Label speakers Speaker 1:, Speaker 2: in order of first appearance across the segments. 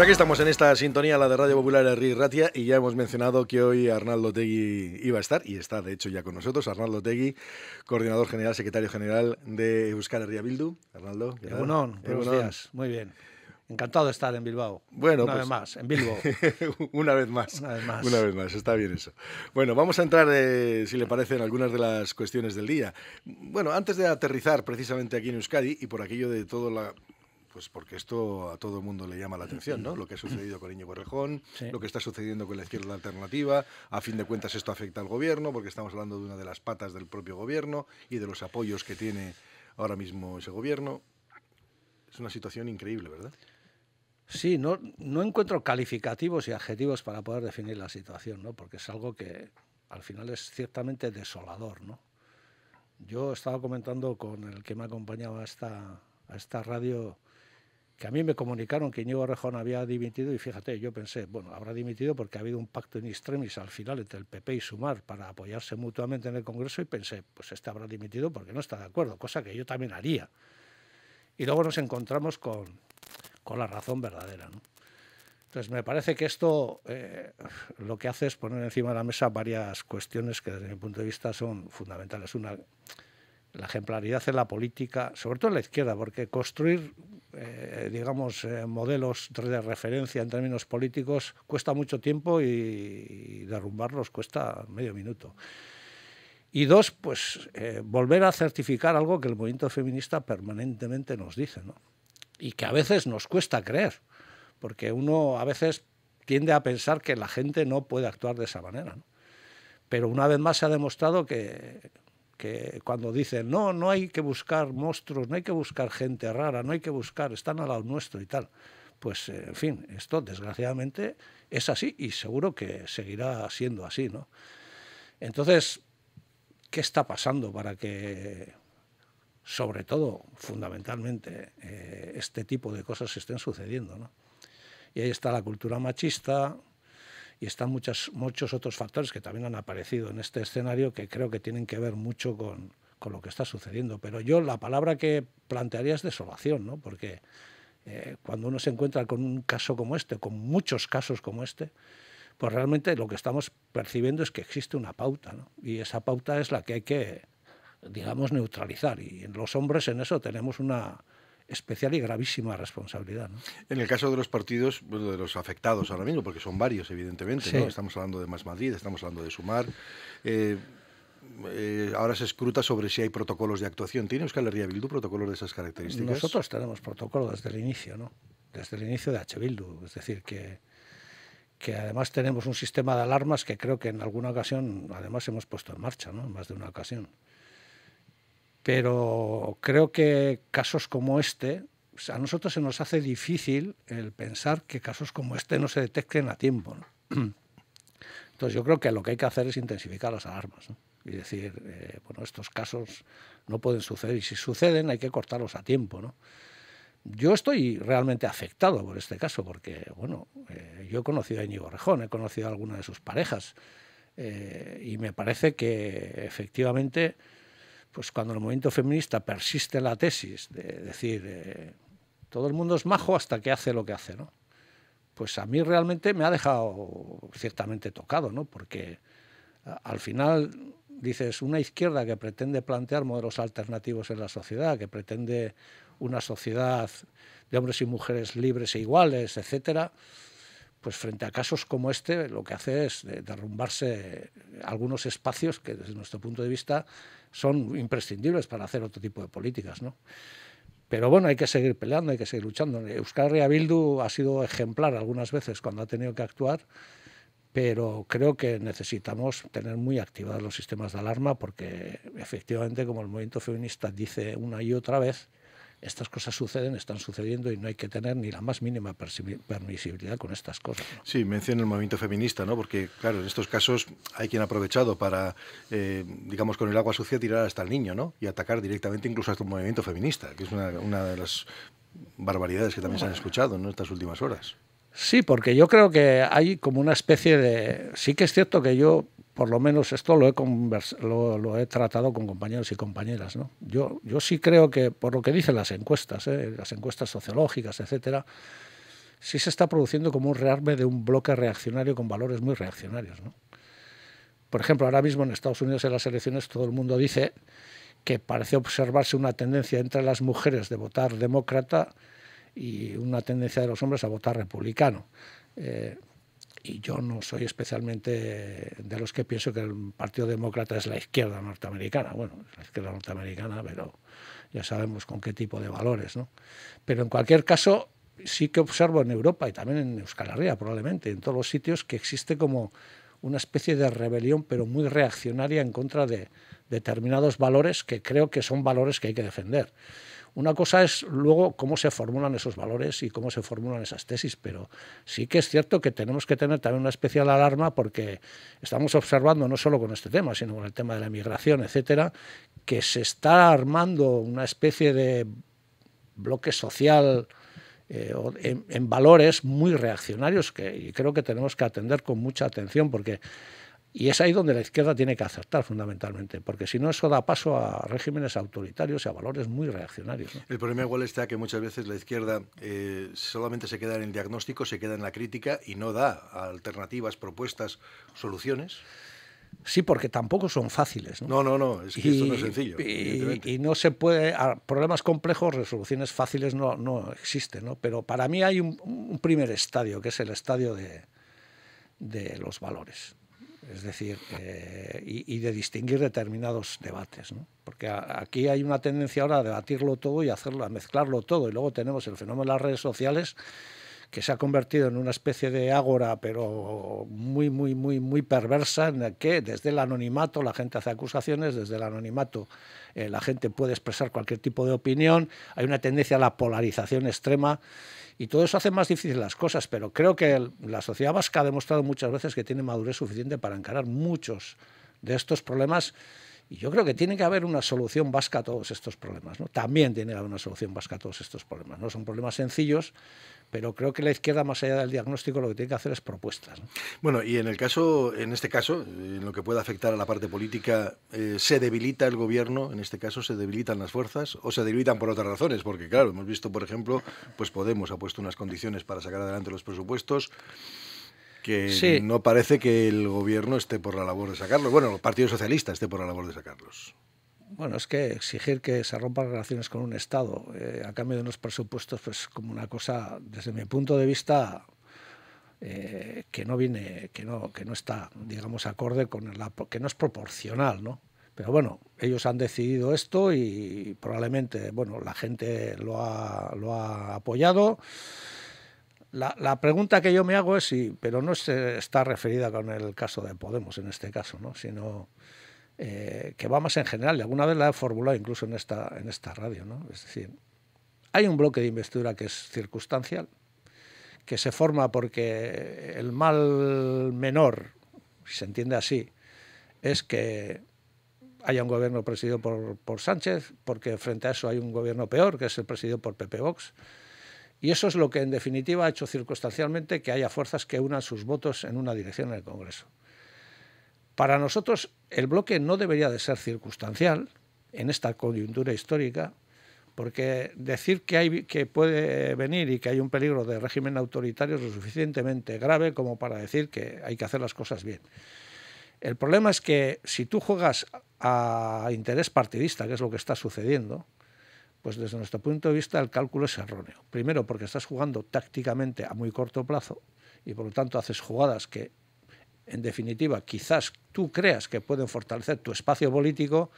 Speaker 1: Pues aquí que estamos en esta sintonía, la de Radio Popular de Ratia, y ya hemos mencionado que hoy Arnaldo Tegui iba a estar, y está de hecho ya con nosotros, Arnaldo Tegui, coordinador general, secretario general de Euskadi Herria Bildu. Arnaldo, buenos días,
Speaker 2: muy bien. Encantado de estar en Bilbao. Bueno, una pues vez más, en Bilbao.
Speaker 1: una vez más. Una vez más. está bien eso. Bueno, vamos a entrar, eh, si le parece, en algunas de las cuestiones del día. Bueno, antes de aterrizar precisamente aquí en Euskadi y por aquello de toda la pues porque esto a todo el mundo le llama la atención, ¿no? Lo que ha sucedido con Íñigo Correjón lo que está sucediendo con la izquierda alternativa, a fin de cuentas esto afecta al gobierno, porque estamos hablando de una de las patas del propio gobierno y de los apoyos que tiene ahora
Speaker 2: mismo ese gobierno. Es una situación increíble, ¿verdad? Sí, no, no encuentro calificativos y adjetivos para poder definir la situación, ¿no? Porque es algo que al final es ciertamente desolador, ¿no? Yo estaba comentando con el que me acompañaba acompañado a esta radio que a mí me comunicaron que Íñigo Rejón había dimitido y fíjate, yo pensé, bueno, habrá dimitido porque ha habido un pacto in extremis al final entre el PP y Sumar para apoyarse mutuamente en el Congreso y pensé, pues este habrá dimitido porque no está de acuerdo, cosa que yo también haría. Y luego nos encontramos con, con la razón verdadera, Entonces, me parece que esto eh, lo que hace es poner encima de la mesa varias cuestiones que desde mi punto de vista son fundamentales. Una, la ejemplaridad en la política, sobre todo en la izquierda, porque construir eh, digamos, eh, modelos de referencia en términos políticos cuesta mucho tiempo y, derrumbarlos cuesta medio minuto. Y dos, pues eh, volver a certificar algo que el movimiento feminista permanentemente nos dice, ¿no? Y que a veces nos cuesta creer, porque uno a veces tiende a pensar que la gente no puede actuar de esa manera, ¿no? Pero una vez más se ha demostrado que que cuando dicen, no, no hay que buscar monstruos, no hay que buscar gente rara, no hay que buscar, están al lado nuestro y tal. Pues, eh, en fin, esto desgraciadamente es así y seguro que seguirá siendo así, ¿no? Entonces, ¿qué está pasando para que, sobre todo, fundamentalmente, eh, este tipo de cosas estén sucediendo, ¿no? Y ahí está la cultura machista, y están muchas, muchos otros factores que también han aparecido en este escenario que creo que tienen que ver mucho con, lo que está sucediendo. Pero yo la palabra que plantearía es desolación, porque eh, cuando uno se encuentra con un caso como este, con muchos casos como este, pues realmente lo que estamos percibiendo es que existe una pauta, ¿no? y esa pauta es la que hay que, digamos, neutralizar. Y los hombres en eso tenemos una, especial y gravísima responsabilidad. ¿no?
Speaker 1: En el caso de los partidos, de los afectados ahora mismo, porque son varios, evidentemente, ¿no? estamos hablando de Más Madrid, estamos hablando de Sumar. Eh, eh, ahora se escruta sobre si hay protocolos de actuación. ¿Tiene Euskal Herria Bildu protocolos de esas características? Nosotros
Speaker 2: tenemos protocolos desde el inicio, ¿no? desde el inicio de H. Bildu. Es decir, que, que además tenemos un sistema de alarmas que creo que en alguna ocasión, además, hemos puesto en marcha, ¿no? en más de una ocasión. Pero creo que casos como este, a nosotros se nos hace difícil el pensar que casos como este no se detecten a tiempo. Entonces yo creo que lo que hay que hacer es intensificar las alarmas y decir, eh, bueno, estos casos no pueden suceder y si suceden hay que cortarlos a tiempo. ¿no? Yo estoy realmente afectado por este caso porque, bueno, eh, yo he conocido a Íñigo Rejón, he conocido a alguna de sus parejas eh, y me parece que efectivamente pues cuando el movimiento feminista persiste la tesis de decir eh, todo el mundo es majo hasta que hace lo que hace, ¿no? Pues a mí realmente me ha dejado ciertamente tocado, ¿no? Porque al final dices una izquierda que pretende plantear modelos alternativos en la sociedad, que pretende una sociedad de hombres y mujeres libres e iguales, etcétera, pues frente a casos como este, lo que hace es derrumbarse algunos espacios que desde nuestro punto de vista son imprescindibles para hacer otro tipo de políticas. ¿no? Pero bueno, hay que seguir peleando, hay que seguir luchando. Euskal Herria Bildu ha sido ejemplar algunas veces cuando ha tenido que actuar, pero creo que necesitamos tener muy activados los sistemas de alarma porque efectivamente, como el movimiento feminista dice una y otra vez, estas cosas suceden, están sucediendo y no hay que tener ni la más mínima permisibilidad con estas cosas.
Speaker 1: Sí, menciona el movimiento feminista, ¿no? Porque, claro, en estos casos hay quien ha aprovechado para, eh, digamos, con el agua sucia tirar hasta el niño, ¿no? Y atacar directamente incluso hasta un movimiento feminista, que es una, de las barbaridades que también se han escuchado en estas últimas horas.
Speaker 2: Sí, porque yo creo que hay como una especie de... Sí que es cierto que yo por lo menos esto lo he, he tratado con compañeros y compañeras. Yo, sí creo que, por lo que dicen las encuestas, ¿eh? las encuestas sociológicas, etc., sí se está produciendo como un rearme de un bloque reaccionario con valores muy reaccionarios. Por ejemplo, ahora mismo en Estados Unidos en las elecciones todo el mundo dice que parece observarse una tendencia entre las mujeres de votar demócrata y una tendencia de los hombres a votar republicano. Eh, y yo no soy especialmente de los que pienso que el Partido Demócrata es la izquierda norteamericana. Bueno, es la izquierda norteamericana, pero ya sabemos con qué tipo de valores. ¿no? Pero en cualquier caso, sí que observo en Europa y también en Euskal Herria probablemente, en todos los sitios, que existe como una especie de rebelión, pero muy reaccionaria en contra de determinados valores que creo que son valores que hay que defender. Una cosa es luego cómo se formulan esos valores y cómo se formulan esas tesis, pero sí que es cierto que tenemos que tener también una especial alarma porque estamos observando no solo con este tema, sino con el tema de la migración, etcétera, que se está armando una especie de bloque social eh, en, valores muy reaccionarios que y creo que tenemos que atender con mucha atención porque y es ahí donde la izquierda tiene que acertar fundamentalmente, porque si no eso da paso a regímenes autoritarios y a valores muy reaccionarios.
Speaker 1: El problema igual está que muchas veces la izquierda eh, solamente se queda en el diagnóstico, se queda en la crítica y no da alternativas, propuestas, soluciones.
Speaker 2: Sí, porque tampoco son fáciles. No, no, no, es que y, esto no es sencillo. Y, no se puede, problemas complejos, resoluciones fáciles no, no existen, pero para mí hay un, primer estadio, que es el estadio de, de los valores es decir, eh, y, de distinguir determinados debates, porque aquí hay una tendencia ahora a debatirlo todo y hacerlo, a mezclarlo todo, y luego tenemos el fenómeno de las redes sociales que se ha convertido en una especie de ágora, pero muy, muy, muy, muy perversa, en la que desde el anonimato la gente hace acusaciones, desde el anonimato eh, la gente puede expresar cualquier tipo de opinión, hay una tendencia a la polarización extrema. Y todo eso hace más difícil las cosas, pero creo que la sociedad vasca ha demostrado muchas veces que tiene madurez suficiente para encarar muchos de estos problemas y yo creo que tiene que haber una solución vasca a todos estos problemas. ¿no? También tiene que haber una solución vasca a todos estos problemas. No son problemas sencillos, pero creo que la izquierda, más allá del diagnóstico, lo que tiene que hacer es propuestas.
Speaker 1: Bueno, y en el caso, en este caso, en lo que pueda afectar a la parte política, eh, ¿se debilita el gobierno? En este caso, ¿se debilitan las fuerzas? ¿O se debilitan por otras razones? Porque, claro, hemos visto, por ejemplo, pues Podemos ha puesto unas condiciones para sacar adelante los presupuestos que no parece que el gobierno esté por la labor de sacarlos. Bueno, el Partido Socialista esté por la labor de sacarlos.
Speaker 2: Bueno, es que exigir que se rompan relaciones con un Estado eh, a cambio de unos presupuestos, pues como una cosa, desde mi punto de vista, eh, que no viene, que no, que no está, digamos, acorde con la, que no es proporcional, ¿no? Pero bueno, ellos han decidido esto y probablemente, bueno, la gente lo lo ha apoyado. La, la, pregunta que yo me hago es si, pero no está referida con el caso de Podemos en este caso, ¿no? sino eh, que va más en general, y alguna vez la he formulado incluso en esta, en esta radio. ¿no? Es decir, hay un bloque de investidura que es circunstancial, que se forma porque el mal menor, si se entiende así, es que haya un gobierno presidido por, por Sánchez, porque frente a eso hay un gobierno peor, que es el presidido por Pepe Vox y eso es lo que en definitiva ha hecho circunstancialmente que haya fuerzas que unan sus votos en una dirección en el Congreso. Para nosotros el bloque no debería de ser circunstancial en esta coyuntura histórica, porque decir que, hay, que puede venir y que hay un peligro de régimen autoritario es lo suficientemente grave como para decir que hay que hacer las cosas bien. El problema es que si tú juegas a interés partidista, que es lo que está sucediendo, pues desde nuestro punto de vista el cálculo es erróneo. Primero porque estás jugando tácticamente a muy corto plazo y por lo tanto haces jugadas que en definitiva quizás tú creas que pueden fortalecer tu espacio político.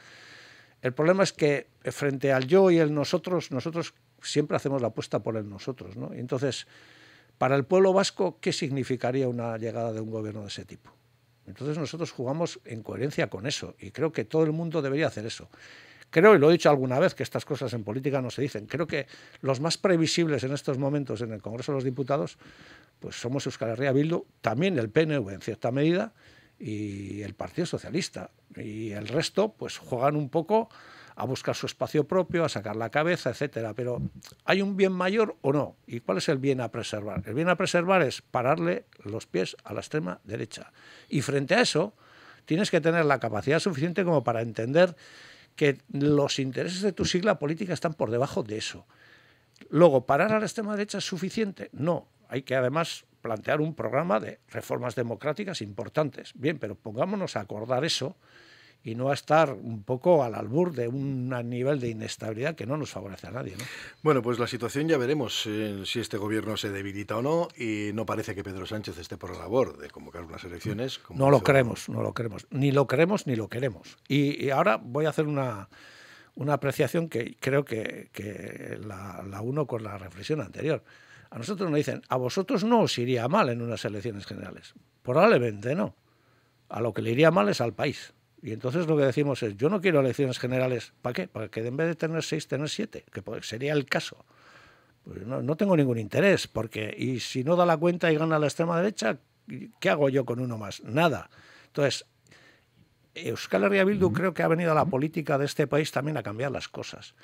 Speaker 2: El problema es que frente al yo y el nosotros, nosotros siempre hacemos la apuesta por el nosotros. Entonces, para el pueblo vasco, ¿qué significaría una llegada de un gobierno de ese tipo? Entonces nosotros jugamos en coherencia con eso y creo que todo el mundo debería hacer eso. Creo, y lo he dicho alguna vez, que estas cosas en política no se dicen, creo que los más previsibles en estos momentos en el Congreso de los Diputados, pues somos Euskal Herria Bildu, también el PNV en cierta medida, y el Partido Socialista. Y el resto, pues juegan un poco a buscar su espacio propio, a sacar la cabeza, etcétera. Pero ¿hay un bien mayor o no? ¿Y cuál es el bien a preservar? El bien a preservar es pararle los pies a la extrema derecha. Y frente a eso, tienes que tener la capacidad suficiente como para entender que los intereses de tu sigla política están por debajo de eso. Luego, ¿parar a la extrema derecha es suficiente? No, hay que además plantear un programa de reformas democráticas importantes. Bien, pero pongámonos a acordar eso y no a estar un poco al albur de un nivel de inestabilidad que no nos favorece a nadie. ¿no?
Speaker 1: Bueno, pues la situación ya veremos eh, si este gobierno se debilita o no y no parece que Pedro Sánchez esté por la labor de convocar unas elecciones. no lo creemos,
Speaker 2: no lo creemos. Ni lo creemos ni lo queremos. Y, ahora voy a hacer una, una apreciación que creo que, la, la uno con la reflexión anterior. A nosotros nos dicen, a vosotros no os iría mal en unas elecciones generales. Probablemente no. A lo que le iría mal es al país y entonces lo que decimos es, yo no quiero elecciones generales, ¿para qué? Para que en vez de tener seis, tener siete, que sería el caso. Pues no, tengo ningún interés, porque y si no da la cuenta y gana la extrema derecha, ¿qué hago yo con uno más? Nada. Entonces, Euskal Herria Bildu creo que ha venido a la política de este país también a cambiar las cosas.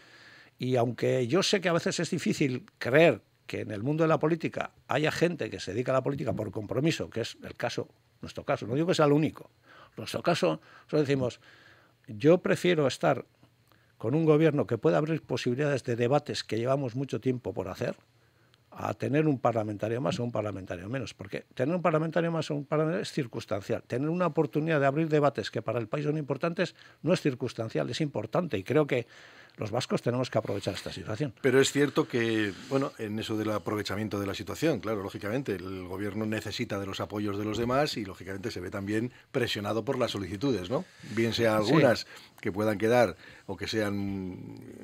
Speaker 2: Y aunque yo sé que a veces es difícil creer que en el mundo de la política haya gente que se dedica a la política por compromiso, que es el caso, nuestro caso, no digo que sea el único, nuestro caso, nosotros decimos, yo prefiero estar con un gobierno que pueda abrir posibilidades de debates que llevamos mucho tiempo por hacer, a tener un parlamentario más o un parlamentario menos. Porque tener un parlamentario más o un parlamentario es circunstancial. Tener una oportunidad de abrir debates que para el país son importantes no es circunstancial, es importante. Y creo que los vascos tenemos que aprovechar esta situación.
Speaker 1: Pero es cierto que, bueno, en eso del aprovechamiento de la situación, claro, lógicamente, el gobierno necesita de los apoyos de los demás y, lógicamente, se ve también presionado por las solicitudes, ¿no? Bien sea algunas que puedan quedar o que sean,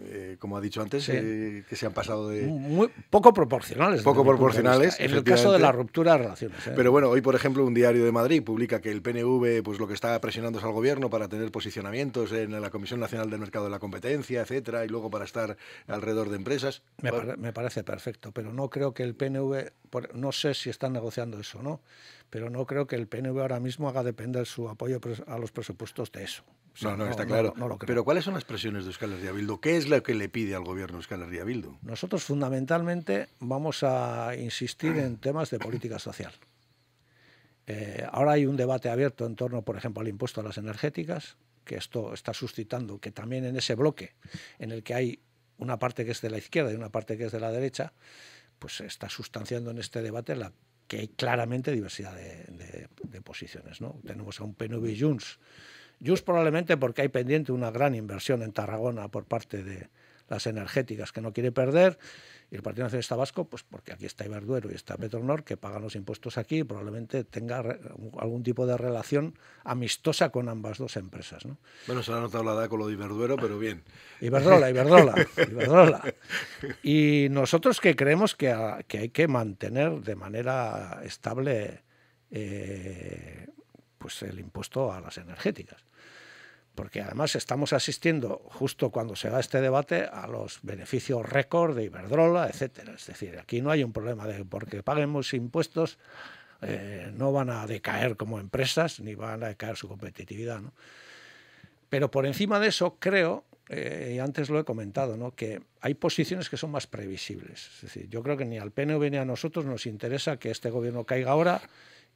Speaker 1: eh, como ha dicho antes, eh, que se han pasado de...
Speaker 2: Muy poco proporcionales. Poco proporcionales. En el caso de la ruptura de relaciones. ¿eh? Pero
Speaker 1: bueno, hoy, por ejemplo, un diario de Madrid publica que el PNV, pues lo que está presionando es al gobierno para tener posicionamientos en la Comisión Nacional del Mercado de la Competencia, etc y luego para estar alrededor de empresas.
Speaker 2: Me, parece perfecto, pero no creo que el PNV, no sé si están negociando eso o no, pero no creo que el PNV ahora mismo haga depender su apoyo a los presupuestos de eso. no, no, está claro.
Speaker 1: Pero ¿cuáles son las presiones de Euskal Herria Bildu? ¿Qué es lo que le pide al gobierno
Speaker 2: Euskal Herria Bildu? Nosotros fundamentalmente vamos a insistir en temas de política social. Eh, ahora hay un debate abierto en torno, por ejemplo, al impuesto a las energéticas que esto está suscitando, que también en ese bloque en el que hay una parte que es de la izquierda y una parte que es de la derecha, pues se está sustanciando en este debate la que hay claramente diversidad de, posiciones. ¿no? Tenemos a un PNV y Junts. probablemente porque hay pendiente una gran inversión en Tarragona por parte de las energéticas que no quiere perder. Y el Partido Nacionalista Vasco, pues porque aquí está Iberduero y está Petronor, que pagan los impuestos aquí y probablemente tenga algún tipo de relación amistosa con ambas dos empresas. ¿no? Bueno, se ha notado la edad con lo de Iberduero, pero bien. Iberdrola, Iberdrola, Iberdrola. Y nosotros que creemos que, hay que mantener de manera estable eh, pues el impuesto a las energéticas porque además estamos asistiendo justo cuando se da este debate a los beneficios récord de Iberdrola, etcétera. Es decir, aquí no hay un problema de porque paguemos impuestos eh, no van a decaer como empresas ni van a decaer su competitividad, Pero por encima de eso creo eh, y antes lo he comentado, que hay posiciones que son más previsibles. Es decir, yo creo que ni al PNV ni a nosotros nos interesa que este gobierno caiga ahora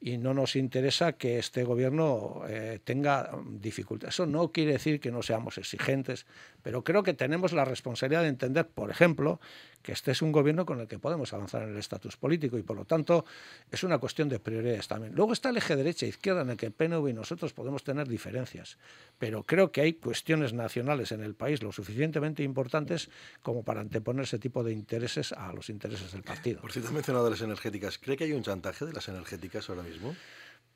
Speaker 2: y no nos interesa que este gobierno eh, tenga dificultades. Eso no quiere decir que no seamos exigentes, pero creo que tenemos la responsabilidad de entender, por ejemplo, que este es un gobierno con el que podemos avanzar en el estatus político y, por lo tanto, es una cuestión de prioridades también. Luego está el eje derecha-izquierda e en el que PNV y nosotros podemos tener diferencias, pero creo que hay cuestiones nacionales en el país lo suficientemente importantes como para anteponer ese tipo de intereses a los intereses del partido. Por cierto, mencionado las energéticas. ¿Cree que hay un chantaje de las energéticas ahora mismo?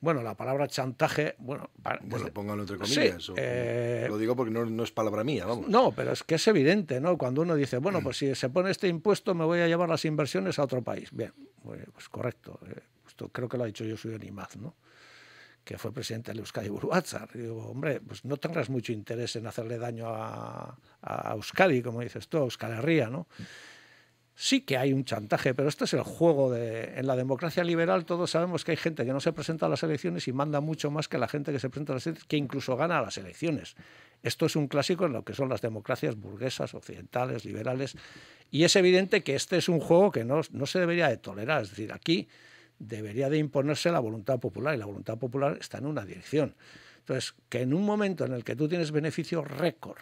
Speaker 2: Bueno, la palabra chantaje, bueno... Para, bueno, pongan entre comillas. Eh, lo
Speaker 1: digo porque no, es palabra mía, vamos.
Speaker 2: No, pero es que es evidente, ¿no? Cuando uno dice, bueno, pues si se pone este impuesto me voy a llevar las inversiones a otro país. Bien, pues correcto. Eh, esto creo que lo ha dicho yo, soy Nimaz, ¿no? que fue presidente de Euskadi Buruazar. Digo, hombre, pues no tendrás mucho interés en hacerle daño a, a Euskadi, como dices tú, a Euskal ¿no? sí que hay un chantaje, pero este es el juego de... En la democracia liberal todos sabemos que hay gente que no se presenta a las elecciones y manda mucho más que la gente que se presenta a las elecciones, que incluso gana las elecciones. Esto es un clásico en lo que son las democracias burguesas, occidentales, liberales, y es evidente que este es un juego que no, se debería de tolerar. Es decir, aquí debería de imponerse la voluntad popular, y la voluntad popular está en una dirección. Entonces, que en un momento en el que tú tienes beneficio récord,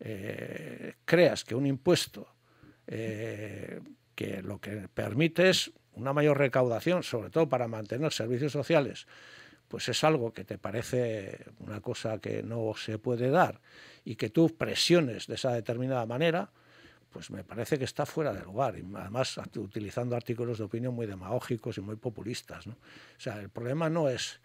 Speaker 2: eh, creas que un impuesto eh, que lo que permite es una mayor recaudación, sobre todo para mantener servicios sociales, pues es algo que te parece una cosa que no se puede dar y que tú presiones de esa determinada manera, pues me parece que está fuera de lugar y además utilizando artículos de opinión muy demagógicos y muy populistas. O sea, el problema no es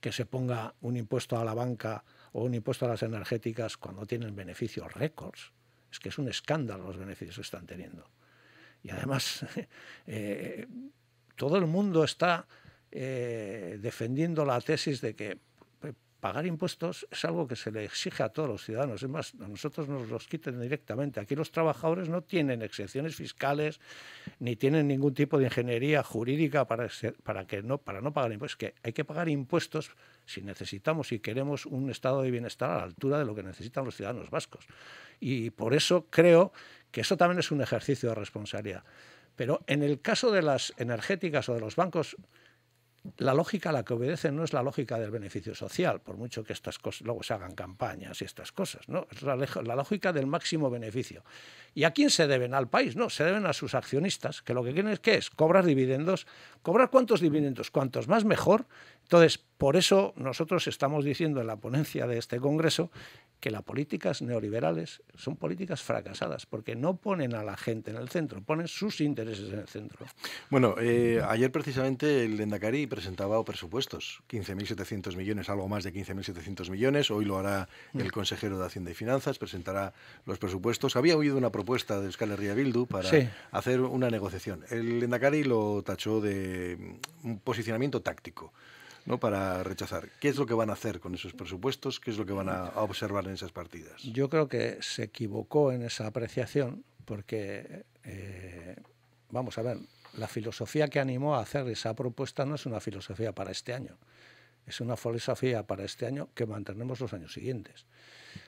Speaker 2: que se ponga un impuesto a la banca o un impuesto a las energéticas cuando tienen beneficios récords. Es que es un escándalo los beneficios que están teniendo. Y además, eh, eh, todo el mundo está eh, defendiendo la tesis de que pagar impuestos es algo que se le exige a todos los ciudadanos. Es más, a nosotros nos los quiten directamente. Aquí los trabajadores no tienen exenciones fiscales ni tienen ningún tipo de ingeniería jurídica para, para, que no, para no pagar impuestos. Es que hay que pagar impuestos si necesitamos y queremos un estado de bienestar a la altura de lo que necesitan los ciudadanos vascos. Y por eso creo que eso también es un ejercicio de responsabilidad. Pero en el caso de las energéticas o de los bancos, la lógica a la que obedecen no es la lógica del beneficio social, por mucho que estas cosas luego se hagan campañas y estas cosas, ¿no? Es la, lógica del máximo beneficio. ¿Y a quién se deben? Al país, no, se deben a sus accionistas, que lo que quieren es que es cobrar dividendos, cobrar cuántos dividendos, cuantos más mejor, entonces, por eso nosotros estamos diciendo en la ponencia de este Congreso que las políticas neoliberales son políticas fracasadas, porque no ponen a la gente en el centro, ponen sus intereses en el centro.
Speaker 1: Bueno, eh, ayer precisamente el Endacari presentaba presupuestos, 15.700 millones, algo más de 15.700 millones, hoy lo hará mm. el consejero de Hacienda y Finanzas, presentará los presupuestos. Había oído una propuesta de Euskal Herria Bildu para hacer una negociación. El Endacari lo tachó de mm, un posicionamiento táctico. ¿no? para rechazar. ¿Qué es lo que van a hacer con esos presupuestos? ¿Qué es lo que van a, observar en esas partidas?
Speaker 2: Yo creo que se equivocó en esa apreciación porque, eh, vamos a ver, la filosofía que animó a hacer esa propuesta no es una filosofía para este año, es una filosofía para este año que mantenemos los años siguientes.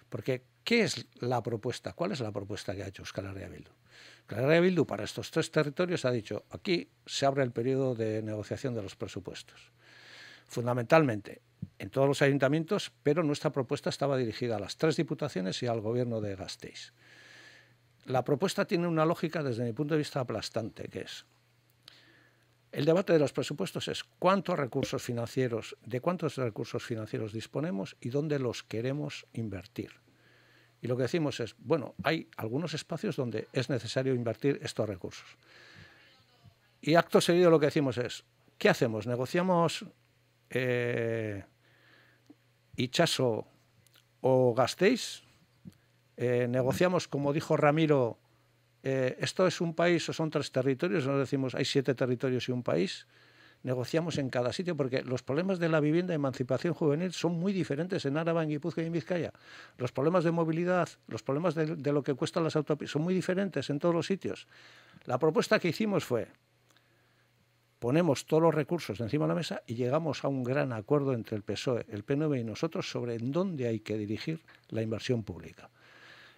Speaker 2: Porque, ¿qué es la propuesta? ¿Cuál es la propuesta que ha hecho Euskal Herria Bildu? Euskal Bildu para estos tres territorios ha dicho, aquí se abre el periodo de negociación de los presupuestos fundamentalmente en todos los ayuntamientos, pero nuestra propuesta estaba dirigida a las tres diputaciones y al gobierno de Gasteiz. La propuesta tiene una lógica desde mi punto de vista aplastante, que es el debate de los presupuestos es cuántos recursos financieros, de cuántos recursos financieros disponemos y dónde los queremos invertir. Y lo que decimos es, bueno, hay algunos espacios donde es necesario invertir estos recursos. Y acto seguido lo que decimos es, ¿qué hacemos? ¿Negociamos eh, o gastéis eh, negociamos, como dijo Ramiro, eh, esto es un país o son tres territorios, nos decimos hay siete territorios y un país. Negociamos en cada sitio porque los problemas de la vivienda y emancipación juvenil son muy diferentes en Araba, en Guipúzcoa y en Vizcaya. Los problemas de movilidad, los problemas de, de lo que cuestan las autopistas son muy diferentes en todos los sitios. La propuesta que hicimos fue, ponemos todos los recursos encima de la mesa y llegamos a un gran acuerdo entre el PSOE, el PNV y nosotros sobre en dónde hay que dirigir la inversión pública.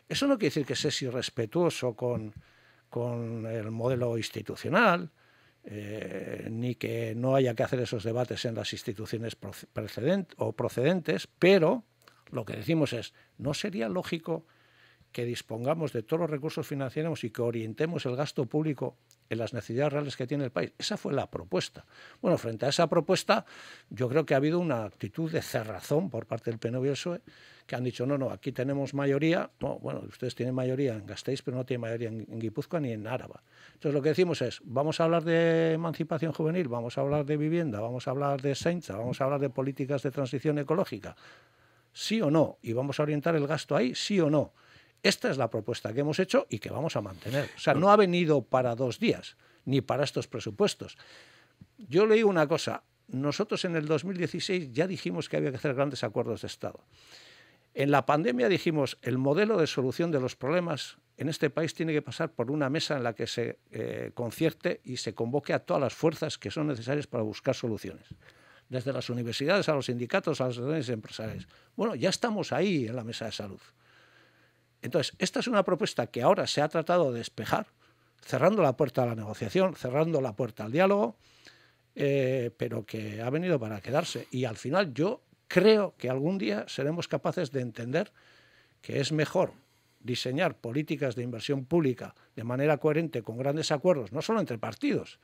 Speaker 2: Eso no quiere decir que seas irrespetuoso con, con el modelo institucional, eh, ni que no haya que hacer esos debates en las instituciones o procedentes, pero lo que decimos es, ¿no sería lógico que dispongamos de todos los recursos financieros y que orientemos el gasto público en las necesidades reales que tiene el país. Esa fue la propuesta. Bueno, frente a esa propuesta, yo creo que ha habido una actitud de cerrazón por parte del PNV y e, que han dicho, no, no, aquí tenemos mayoría, bueno, ustedes tienen mayoría en Gasteiz, pero no tienen mayoría en, Guipúzcoa ni en Áraba. Entonces lo que decimos es, vamos a hablar de emancipación juvenil, vamos a hablar de vivienda, vamos a hablar de Sainza, vamos a hablar de políticas de transición ecológica, sí o no, y vamos a orientar el gasto ahí, sí o no. Esta es la propuesta que hemos hecho y que vamos a mantener. O sea, no ha venido para dos días, ni para estos presupuestos. Yo leí una cosa, nosotros en el 2016 ya dijimos que había que hacer grandes acuerdos de Estado. En la pandemia dijimos, el modelo de solución de los problemas en este país tiene que pasar por una mesa en la que se eh, concierte y se convoque a todas las fuerzas que son necesarias para buscar soluciones. Desde las universidades a los sindicatos, a las organizaciones empresariales. Bueno, ya estamos ahí en la mesa de salud. Entonces, esta es una propuesta que ahora se ha tratado de despejar, cerrando la puerta a la negociación, cerrando la puerta al diálogo, eh, pero que ha venido para quedarse. Y al final yo creo que algún día seremos capaces de entender que es mejor diseñar políticas de inversión pública de manera coherente con grandes acuerdos, no solo entre partidos,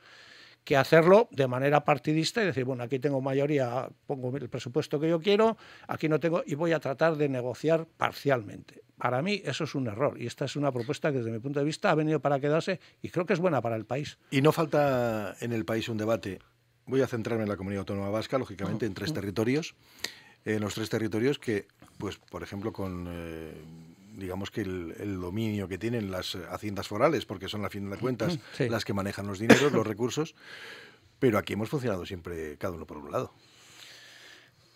Speaker 2: que hacerlo de manera partidista y decir, bueno, aquí tengo mayoría, pongo el presupuesto que yo quiero, aquí no tengo, y voy a tratar de negociar parcialmente. Para mí eso es un error y esta es una propuesta que desde mi punto de vista ha venido para quedarse y creo que es buena para el país. Y no falta en el país un debate.
Speaker 1: Voy a centrarme en la comunidad autónoma vasca, lógicamente, ah, en tres ah. territorios. En los tres territorios que, pues, por ejemplo, con... Eh, digamos que el, dominio que tienen las haciendas forales, porque son, a fin de cuentas, mm, las que manejan los dineros, los recursos, pero aquí hemos funcionado siempre cada uno por un lado.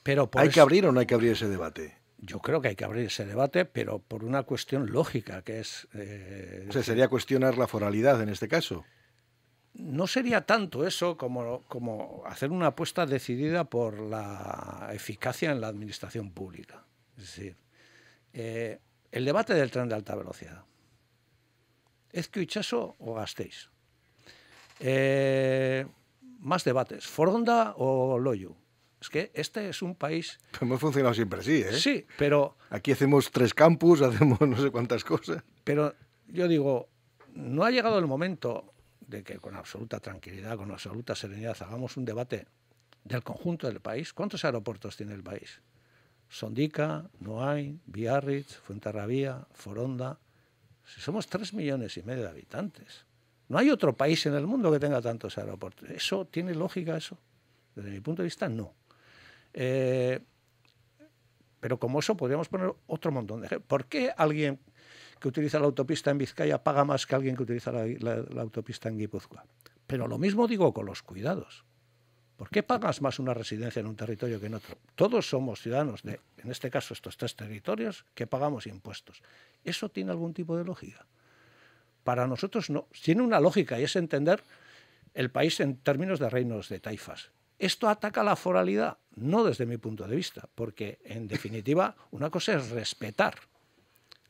Speaker 2: Pero ¿Hay que abrir o no hay que abrir ese debate? Yo creo que hay que abrir ese debate, pero por una cuestión lógica, que es... Eh, sería cuestionar la foralidad en este caso. No sería tanto eso como, como hacer una apuesta decidida por la eficacia en la administración pública. Es decir, eh, el debate del tren de alta velocidad. ¿Es que Uchaso o gastéis? Eh, más debates, Foronda o Loyu. Es que este es un país...
Speaker 1: hemos funcionado siempre así, ¿eh? Sí, pero... Aquí hacemos tres campus, hacemos no sé cuántas cosas.
Speaker 2: Pero yo digo, no ha llegado el momento de que con absoluta tranquilidad, con absoluta serenidad, hagamos un debate del conjunto del país. ¿Cuántos aeropuertos tiene el país? Sondica, Noain, Biarritz, Fuenterrabía, Foronda. Si somos tres millones y medio de habitantes. No hay otro país en el mundo que tenga tantos aeropuertos. ¿Eso tiene lógica eso? Desde mi punto de vista, no. Eh, pero como eso podríamos poner otro montón de ejemplos. ¿Por qué alguien que utiliza la autopista en Vizcaya paga más que alguien que utiliza la autopista en Guipúzcoa? Pero lo mismo digo con los cuidados. ¿Por qué pagas más una residencia en un territorio que en otro? Todos somos ciudadanos de, en este caso, estos tres territorios que pagamos impuestos. ¿Eso tiene algún tipo de lógica? Para nosotros no. Tiene una lógica y es entender el país en términos de reinos de taifas. Esto ataca la foralidad, no desde mi punto de vista, porque en definitiva una cosa es respetar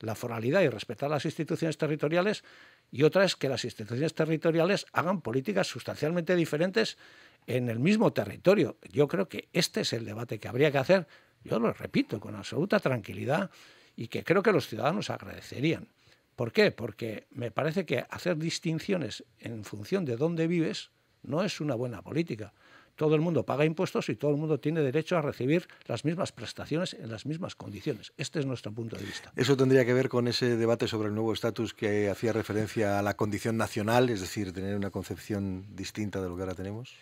Speaker 2: la foralidad y respetar las instituciones territoriales y otra es que las instituciones territoriales hagan políticas sustancialmente diferentes en el mismo territorio. Yo creo que este es el debate que habría que hacer, yo lo repito, con absoluta tranquilidad y que creo que los ciudadanos agradecerían. ¿Por qué? Porque me parece que hacer distinciones en función de dónde vives no es una buena política. Todo el mundo paga impuestos y todo el mundo tiene derecho a recibir las mismas prestaciones en las mismas condiciones. Este es nuestro punto de vista.
Speaker 1: Eso tendría que ver con ese debate sobre el nuevo estatus que hacía referencia
Speaker 2: a la condición nacional, es decir, tener una concepción distinta de lo que ahora tenemos.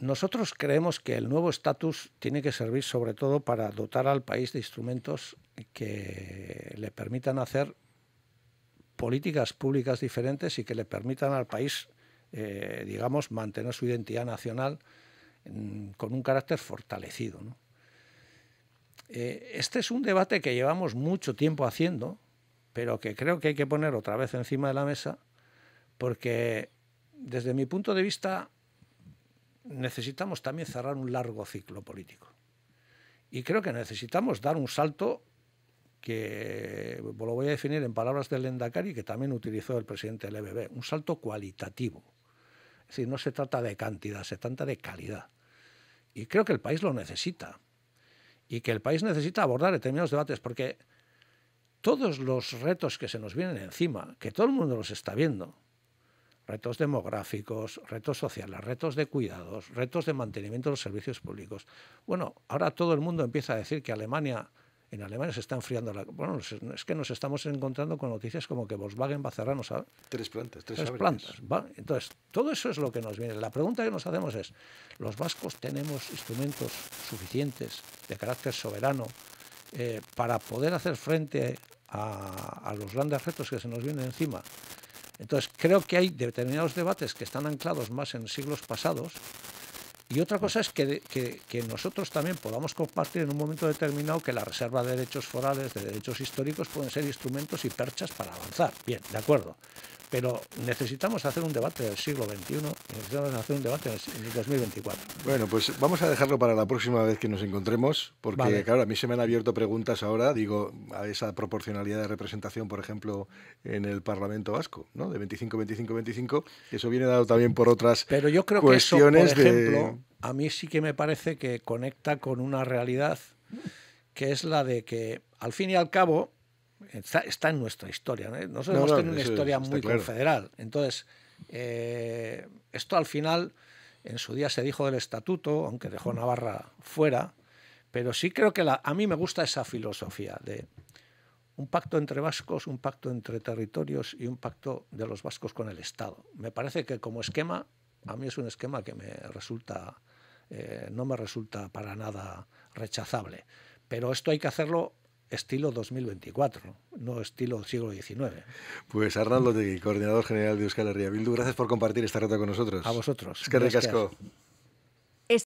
Speaker 2: Nosotros creemos que el nuevo estatus tiene que servir sobre todo para dotar al país de instrumentos que le permitan hacer políticas públicas diferentes y que le permitan al país, eh, digamos, mantener su identidad nacional mm, con un carácter fortalecido. Eh, este es un debate que llevamos mucho tiempo haciendo, pero que creo que hay que poner otra vez encima de la mesa, porque desde mi punto de vista necesitamos también cerrar un largo ciclo político. Y creo que necesitamos dar un salto que pues, lo voy a definir en palabras del Lendakari, que también utilizó el presidente del EBB, un salto cualitativo. Es decir, no se trata de cantidad, se trata de calidad. Y creo que el país lo necesita. Y que el país necesita abordar determinados debates, porque todos los retos que se nos vienen encima, que todo el mundo los está viendo, retos demográficos, retos sociales, retos de cuidados, retos de mantenimiento de los servicios públicos. Bueno, ahora todo el mundo empieza a decir que Alemania en Alemania se está enfriando la... Bueno, es que nos estamos encontrando con noticias como que Volkswagen va a cerrar, a... Tres plantas, tres, plantas. Entonces, todo eso es lo que nos viene. La pregunta que nos hacemos es, ¿los vascos tenemos instrumentos suficientes de carácter soberano eh, para poder hacer frente a, a los grandes retos que se nos vienen encima? Entonces, creo que hay determinados debates que están anclados más en siglos pasados y otra cosa es que, nosotros también podamos compartir en un momento determinado que la reserva de derechos forales, de derechos históricos, pueden ser instrumentos y perchas para avanzar. Bien, de acuerdo. Pero necesitamos hacer un debate del siglo XXI, necesitamos hacer un debate en el 2024.
Speaker 1: Bueno, pues vamos a dejarlo para la próxima vez que nos encontremos, porque claro, a mí se me han abierto preguntas ahora, digo, a esa proporcionalidad de representación, por ejemplo, en el Parlamento Vasco, ¿no? De 25, 25, 25, eso viene dado también por otras Pero yo creo que eso,
Speaker 2: a mí sí que me parece que conecta con una realidad que es la de que, al fin y al cabo, está, en nuestra historia. Nosotros tenemos hemos tenido una historia muy confederal. Entonces, eh, esto al final, en su día se dijo del estatuto, aunque dejó Navarra fuera, pero sí creo que a mí me gusta esa filosofía de un pacto entre vascos, un pacto entre territorios y un pacto de los vascos con el Estado. Me parece que como esquema a mí es un esquema que me resulta, eh, no me resulta para nada rechazable. Pero esto hay que hacerlo estilo 2024, no estilo siglo XIX. Pues Arnaldo
Speaker 1: Tegui, coordinador general de Euskal Herria Bildu, gracias por compartir esta rata con nosotros. A vosotros. Es que ricasco.